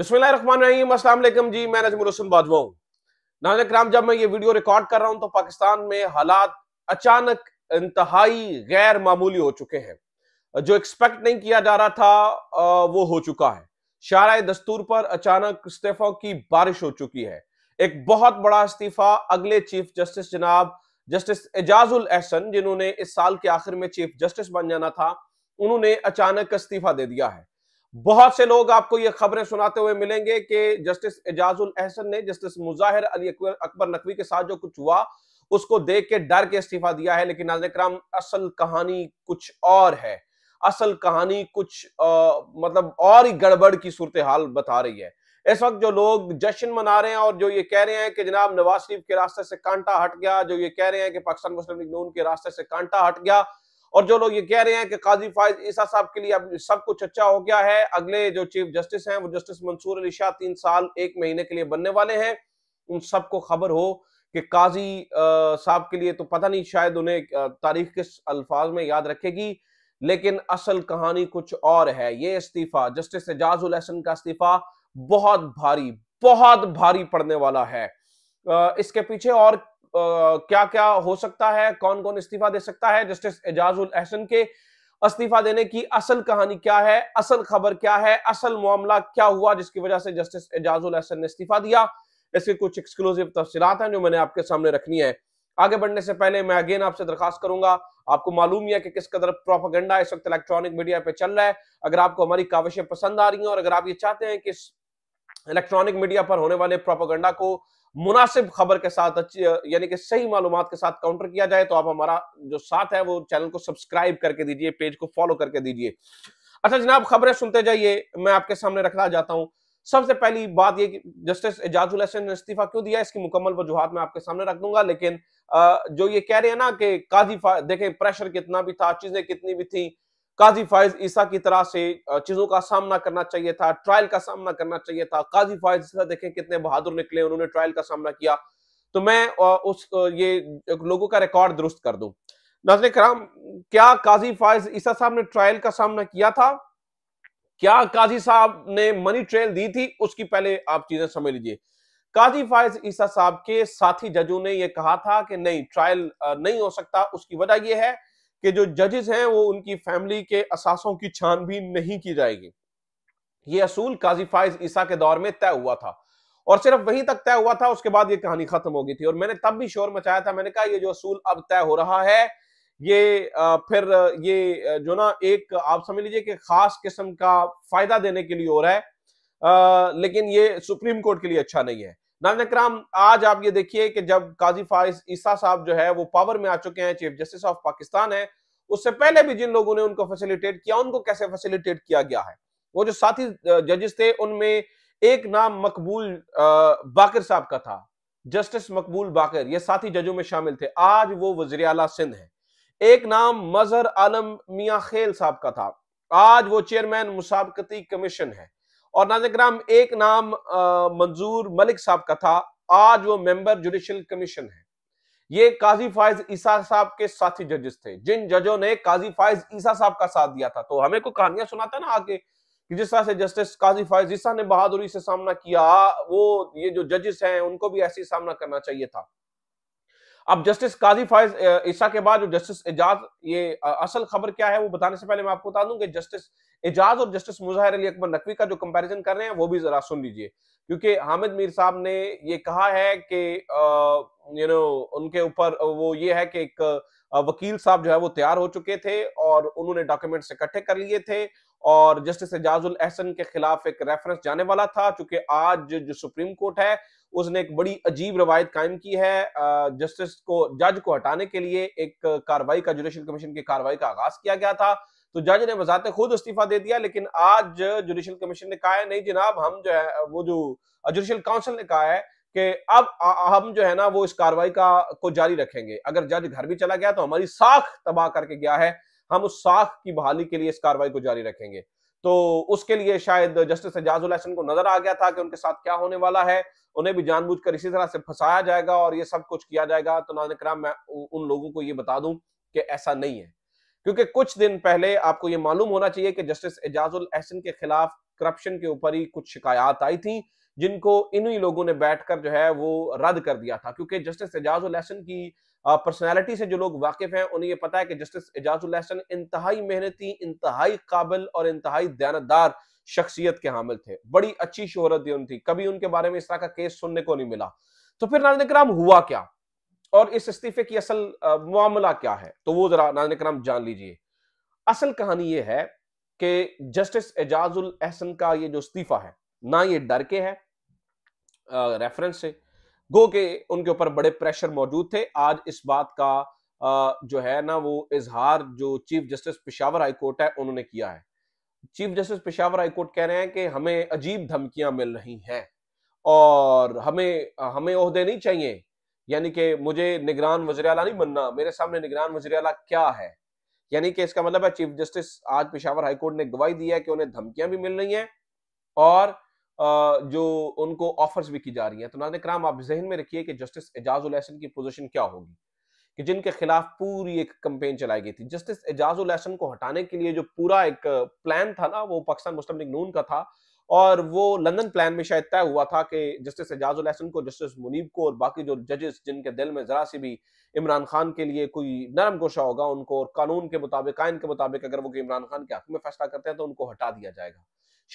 बसमिलकुम जी मैं नजमुलसन बाजवा हूँ नाजन राम जब मैं ये वीडियो रिकॉर्ड कर रहा हूँ तो पाकिस्तान में हालात अचानक इंतहाई गैर मामूली हो चुके हैं जो एक्सपेक्ट नहीं किया जा रहा था वो हो चुका है शारा दस्तूर पर अचानक इस्तीफों की बारिश हो चुकी है एक बहुत बड़ा इस्तीफा अगले चीफ जस्टिस जनाब जस्टिस एजाज उल एहसन जिन्होंने इस साल के आखिर में चीफ जस्टिस बन जाना था उन्होंने अचानक इस्तीफा दे दिया है बहुत से लोग आपको ये खबरें सुनाते हुए मिलेंगे कि जस्टिस एजाजुल अहसन ने जस्टिस मुजाहिर अली अकबर नकवी के साथ जो कुछ हुआ उसको देख के डर के इस्तीफा दिया है लेकिन नाजन कराम असल कहानी कुछ और है असल कहानी कुछ आ, मतलब और ही गड़बड़ की सूरत हाल बता रही है इस वक्त जो लोग जश्न मना रहे हैं और जो ये कह रहे हैं कि जनाब नवाज शरीफ के रास्ते से कांटा हट गया जो ये कह रहे हैं कि पाकिस्तान मुस्लिम लीग नून के रास्ते से कांटा हट गया और जो लोग ये कह रहे हैं कि काजी फायज ईसा साहब के लिए अब सब कुछ अच्छा हो गया है अगले जो चीफ जस्टिस हैं वो जस्टिस मंसूर अली शाह तीन साल एक महीने के लिए बनने वाले हैं उन सबको खबर हो कि काजी साहब के लिए तो पता नहीं शायद उन्हें तारीख किस अल्फाज में याद रखेगी लेकिन असल कहानी कुछ और है ये इस्तीफा जस्टिस एजाज उलहसन का इस्तीफा बहुत भारी बहुत भारी पड़ने वाला है इसके पीछे और क्या क्या हो सकता है कौन कौन इस्तीफा दे सकता है जस्टिस एजाजुल अहसन के इस्तीफा देने की असल कहानी क्या है असल खबर क्या है असल मामला क्या हुआ जिसकी वजह से जस्टिस उल अहसन ने इस्तीफा दिया इसके कुछ एक्सक्लूसिव तफसीत हैं जो मैंने आपके सामने रखनी है आगे बढ़ने से पहले मैं अगेन आपसे दरखास्त करूंगा आपको मालूम ही है कि किस कदर प्रोपागेंडा इस वक्त इलेक्ट्रॉनिक मीडिया पे चल रहा है अगर आपको हमारी काविशें पसंद आ रही हैं और अगर आप ये चाहते हैं कि इलेक्ट्रॉनिक मीडिया पर होने वाले प्रोपागेंडा को मुनासिब खबर के साथ अच्छी यानी कि सही मालूम के साथ काउंटर किया जाए तो आप हमारा जो साथ है वो चैनल को सब्सक्राइब करके दीजिए पेज को फॉलो करके दीजिए अच्छा जनाब खबरें सुनते जाइए मैं आपके सामने रखना चाहता हूँ सबसे पहली बात ये कि जस्टिस एजाजुल हसन ने इस्तीफा क्यों दिया इसकी मुकम्मल वजूहत मैं आपके सामने रख दूंगा लेकिन जो ये कह रहे हैं ना कि काजी देखें प्रेशर कितना भी था चीजें कितनी भी थी काजी फायज ईसा की तरह से चीज़ों का सामना करना चाहिए था ट्रायल का सामना करना चाहिए था काजी फायज ईसा देखें कितने बहादुर निकले उन्होंने ट्रायल का सामना किया तो मैं उस ये लोगों का रिकॉर्ड दुरुस्त कर दू नाजन कराम क्या काजी फायज ईसा साहब ने ट्रायल का सामना किया था क्या काजी साहब ने मनी ट्रेल दी थी उसकी पहले आप चीजें समझ लीजिए काजी फायज ईसा साहब के साथी जजों ने यह कहा था कि नहीं ट्रायल नहीं हो सकता उसकी वजह यह है कि जो जजेस हैं वो उनकी फैमिली के असासों की छानबीन नहीं की जाएगी ये असूल काजी फाइज ईसा के दौर में तय हुआ था और सिर्फ वहीं तक तय हुआ था उसके बाद ये कहानी खत्म हो गई थी और मैंने तब भी शोर मचाया था मैंने कहा ये जो असूल अब तय हो रहा है ये फिर ये जो ना एक आप समझ लीजिए कि खास किस्म का फायदा देने के लिए हो रहा है आ, लेकिन ये सुप्रीम कोर्ट के लिए अच्छा नहीं है नाजन कराम आज आप ये देखिए कि जब काजी फारिस ईसा साहब जो है वो पावर में आ चुके हैं चीफ जस्टिस ऑफ पाकिस्तान है उससे पहले भी जिन लोगों ने उनको फैसिलिटेट किया उनको कैसे फैसिलिटेट किया गया है वो जो साथी जजेस थे उनमें एक नाम मकबूल बाकर साहब का था जस्टिस मकबूल बाकर ये साथी जजों में शामिल थे आज वो वजीर अला सिंध है एक नाम मजहर आलम मियाँ खेल साहब का था आज वो चेयरमैन मुसाबकती कमीशन है और नाजग्राम एक नाम मंजूर मलिक साहब का था आज वो मेंबर जुडिशियल कमीशन है ये काजी फायज ईसा साहब के साथी जजेस थे जिन जजों ने काजी फायज ईसा साहब का साथ दिया था तो हमें कोई कहानियां सुनाता ना आगे कि जिस तरह से जस्टिस काजी फायज ईसा ने बहादुरी से सामना किया वो ये जो जजेस हैं उनको भी ऐसे सामना करना चाहिए था अब जस्टिस काजी फायज ईसा के बाद जो जस्टिस एजाज ये असल खबर क्या है वो बताने से पहले मैं आपको बता दूं कि जस्टिस एजाज और जस्टिस मुजाहिर अली अकबर नकवी का जो कंपैरिजन कर रहे हैं वो भी जरा सुन लीजिए क्योंकि हामिद मीर साहब ने ये कहा है कि यू नो उनके ऊपर वो ये है कि एक वकील साहब जो है वो तैयार हो चुके थे और उन्होंने डॉक्यूमेंट्स इकट्ठे कर लिए थे और जस्टिस एजाजुल एहसन के खिलाफ एक रेफरेंस जाने वाला था चूंकि आज जो सुप्रीम कोर्ट है उसने एक बड़ी अजीब रवायत कायम की है जस्टिस को जज को हटाने के लिए एक कार्रवाई का जुडिशल कमीशन की कार्रवाई का आगाज किया गया था तो जज ने बजाते खुद इस्तीफा दे दिया लेकिन आज जुडिशियल कमीशन ने कहा है नहीं जनाब हम जो है वो जो जुडिशियल काउंसिल ने कहा है कि अब हम जो है ना वो इस कार्रवाई का को जारी रखेंगे अगर जज घर भी चला गया तो हमारी साख तबाह करके गया है हम उस साख की बहाली के लिए इस कार्रवाई को जारी रखेंगे तो उसके लिए शायद जस्टिस एजाजुल हसन को नजर आ गया था कि उनके साथ क्या होने वाला है उन्हें भी जानबूझकर इसी तरह से फंसाया जाएगा और ये सब कुछ किया जाएगा तो नाजन मैं उन लोगों को ये बता दूं कि ऐसा नहीं है क्योंकि कुछ दिन पहले आपको ये मालूम होना चाहिए कि जस्टिस एजाजुल एहसन के खिलाफ करप्शन के ऊपर ही कुछ शिकायत आई थी जिनको इन्हीं लोगों ने बैठकर जो है वो रद्द कर दिया था क्योंकि जस्टिस उल एहसन की पर्सनैलिटी से जो लोग वाकिफ हैं उन्हें ये पता है कि जस्टिस एजाजुल एहसन इंतहाई मेहनती इंतहाई काबिल और इंतहाई दयानतदार शख्सियत के हामिल थे बड़ी अच्छी शोहरत थी कभी उनके बारे में इस तरह का केस सुनने को नहीं मिला तो फिर नाजन कराम हुआ क्या और इस इस्तीफे की असल मामला क्या है तो वो जरा नाजन कराम जान लीजिए असल कहानी ये है कि जस्टिस एजाजुल एहसन का ये जो इस्तीफा है ना ये डर के है रेफरेंस से गो के उनके ऊपर बड़े प्रेशर मौजूद थे आज इस बात का जो है ना वो इजहार जो chief justice Peshawar high court है उन्होंने किया है chief justice Peshawar high court कह रहे हैं कि हमें अजीब धमकियां मिल रही हैं और हमें हमें ओहदे नहीं चाहिए यानी कि मुझे निगरान वजर अला नहीं बनना मेरे सामने निगरान वजर अला क्या है यानी कि इसका मतलब है चीफ जस्टिस आज पिशावर हाईकोर्ट ने गवाही दी है कि उन्हें धमकियां भी मिल रही हैं और जो उनको ऑफर्स भी की जा रही हैं तो नाजन कराम आप जहन में रखिए कि जस्टिस एजाज उलहसन की पोजीशन क्या होगी कि जिनके खिलाफ पूरी एक कंपेन चलाई गई थी जस्टिस एजाज उलहसन को हटाने के लिए जो पूरा एक प्लान था ना वो पाकिस्तान मुस्लिम लीग नून का था और वो लंदन प्लान में शायद तय हुआ था कि जस्टिस एजाजुल हसन को जस्टिस मुनीब को और बाकी जो जजेस जिनके दिल में ज़रा सी भी इमरान खान के लिए कोई नरम गोशा होगा उनको और कानून के मुताबिक आयन के मुताबिक अगर वो इमरान खान के हक में फैसला करते हैं तो उनको हटा दिया जाएगा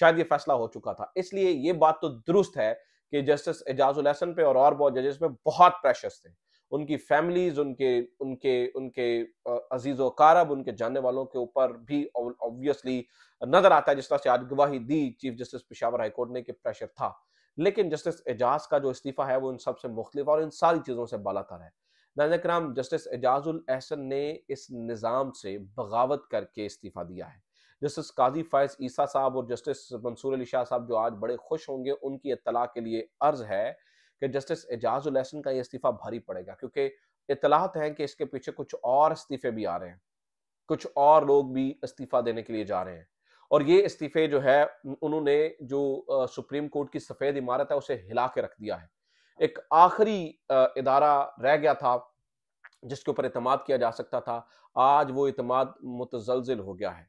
शायद ये फैसला हो चुका था इसलिए ये बात तो दुरुस्त है कि जस्टिस एजाजुल उलहसन पे और, और बहुत जजेस पे बहुत प्रेशर्स थे उनकी फैमिलीज उनके उनके उनके अजीज वकारब उनके जानने वालों के ऊपर भी ऑब्वियसली नजर आता है जिस तरह से आज गवाही दी चीफ जस्टिस पिशावर हाईकोर्ट ने कि प्रेशर था लेकिन जस्टिस एजाज का जो इस्तीफा है वो इन सबसे मुख्तलिफ और इन सारी चीज़ों से बालातर है नाजक कराम जस्टिस एजाजुल एहसन ने इस निज़ाम से बगावत करके इस्तीफा दिया है जस्टिस काजी फैज़ ईसा साहब और जस्टिस मंसूर अली शाह साहब जो आज बड़े खुश होंगे उनकी इतला के लिए अर्ज है कि जस्टिस एजाज उलहसन का ये इस्तीफा भारी पड़ेगा क्योंकि इतलाहत है कि इसके पीछे कुछ और इस्तीफे भी आ रहे हैं कुछ और लोग भी इस्तीफा देने के लिए जा रहे हैं और ये इस्तीफे जो है उन्होंने जो सुप्रीम कोर्ट की सफ़ेद इमारत है उसे हिला के रख दिया है एक आखिरी इदारा रह गया था जिसके ऊपर अतमाद किया जा सकता था आज वो इतमाद मुतजलजिल हो गया है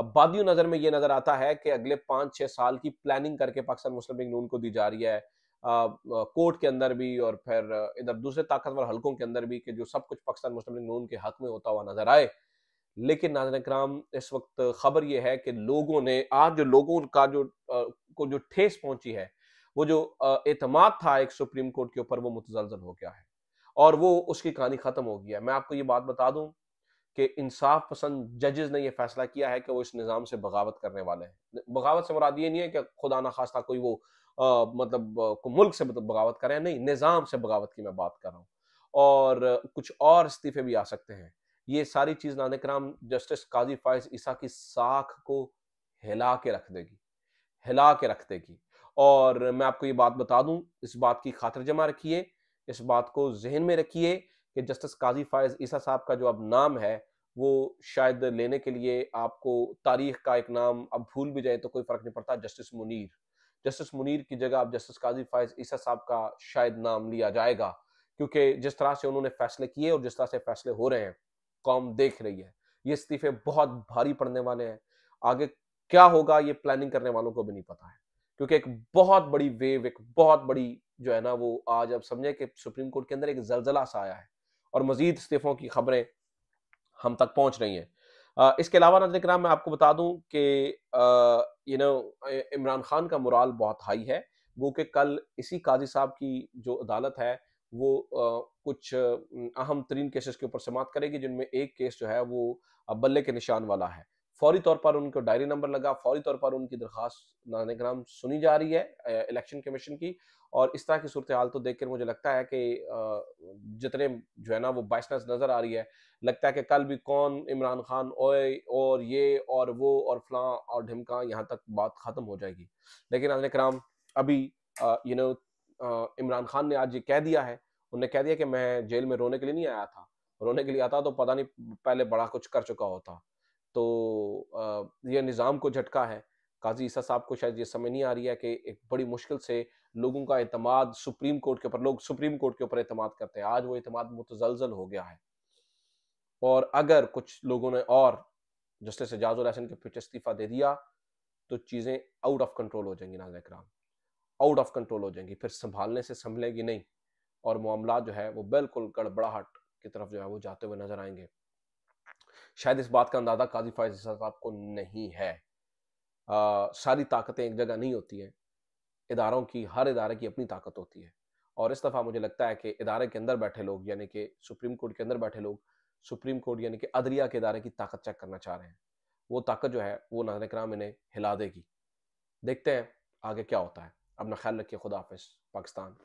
अब बादियों नज़र में ये नज़र आता है कि अगले पांच छह साल की प्लानिंग करके पाकिस्तान मुस्लिम लीग नून को दी जा रही है कोर्ट के अंदर भी और फिर इधर दूसरे ताकतवर हलकों के अंदर भी कि जो सब कुछ पाकिस्तान मुस्लिम नून के हक में होता हुआ नजर आए लेकिन नाजन कराम इस वक्त खबर यह है कि लोगों ने आज जो लोगों का जो आ, को जो ठेस पहुंची है वो जो एतमाद था एक सुप्रीम कोर्ट के ऊपर वो मुतजलजल हो गया है और वो उसकी कहानी ख़त्म हो गया मैं आपको ये बात बता दूं कि इंसाफ पसंद जजेस ने यह फैसला किया है कि वो इस निज़ाम से बगावत करने वाले हैं बगावत से मुराद ये नहीं है कि खुदा ना खास्ता कोई वो आ, मतलब मुल्क से मतलब बगावत कर रहे हैं नहीं निज़ाम से बगावत की मैं बात कर रहा हूँ और कुछ और इस्तीफे भी आ सकते हैं ये सारी चीज़ नान कराम जस्टिस काजी फायज ईसा की साख को हिला के रख देगी हिला के रख देगी और मैं आपको ये बात बता दूं इस बात की खातर जमा रखिए इस बात को जहन में रखिए कि जस्टिस काजी फायज ईसा साहब का जो अब नाम है वो शायद लेने के लिए आपको तारीख का एक नाम अब भूल भी जाए तो कोई फर्क नहीं पड़ता जस्टिस मुनीर जस्टिस मुनीर की जगह अब जस्टिस काजी फायज ईसा साहब का शायद नाम लिया जाएगा क्योंकि जिस तरह से उन्होंने फैसले किए और जिस तरह से फैसले हो रहे हैं कौम देख रही है ये इस्तीफे बहुत भारी पड़ने वाले हैं आगे क्या होगा ये प्लानिंग करने वालों को भी नहीं पता है क्योंकि एक बहुत बड़ी वेव एक बहुत बड़ी जो है ना वो आज अब समझे कि सुप्रीम कोर्ट के अंदर एक जलजला सा आया है और मजीद इस्तीफों की खबरें हम तक पहुंच रही हैं इसके अलावा नजर कराम मैं आपको बता दूं कि यू नो इमरान खान का मुराल बहुत हाई है वो कि कल इसी काजी साहब की जो अदालत है वो आ, कुछ अहम तरीन केसेस के ऊपर समाप्त करेगी जिनमें एक केस जो है वो बल्ले के निशान वाला है फौरी तौर पर उनको डायरी नंबर लगा फौरी तौर पर उनकी दरखास्त नान कराम सुनी जा रही है इलेक्शन कमीशन की और इस तरह की सूरत हाल तो देखकर मुझे लगता है कि जितने जो है ना वो बाइसनेस नज़र आ रही है लगता है कि कल भी कौन इमरान खान ओए और ये और वो और फलां और ढिमका यहाँ तक बात ख़त्म हो जाएगी लेकिन नाजन कराम अभी यू नो इमरान खान ने आज ये कह दिया है उन्होंने कह दिया कि मैं जेल में रोने के लिए नहीं आया था रोने के लिए आता तो पता नहीं पहले बड़ा कुछ कर चुका होता तो यह निज़ाम को झटका है काजी ईसा साहब को शायद ये समझ नहीं आ रही है कि एक बड़ी मुश्किल से लोगों का अतमाद सुप्रीम कोर्ट के ऊपर लोग सुप्रीम कोर्ट के ऊपर अतमाद करते हैं आज वो अतमाद मुतजलजल हो गया है और अगर कुछ लोगों ने और जस्टिस एजाज हसन के पीछे इस्तीफा दे दिया तो चीज़ें आउट ऑफ कंट्रोल हो जाएंगी नाजा कराम आउट ऑफ कंट्रोल हो जाएंगी फिर संभालने से संभलेगी नहीं और मामला जो है वो बिल्कुल गड़बड़ाहट की तरफ जो है वो जाते हुए नजर आएंगे शायद इस बात का अंदाज़ा काजी फायज साहब को नहीं है आ, सारी ताकतें एक जगह नहीं होती हैं इदारों की हर इदारे की अपनी ताकत होती है और इस दफ़ा मुझे लगता है कि इदारे के अंदर बैठे लोग यानी कि सुप्रीम कोर्ट के अंदर बैठे लोग सुप्रीम कोर्ट यानी कि अदरिया के इदारे की ताकत चेक करना चाह रहे हैं वो ताकत जो है वो नजर कराम इन्हें हिला देगी देखते हैं आगे क्या होता है अपना ख्याल रखिए खुदाफिस पाकिस्तान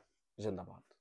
जिंदाबाद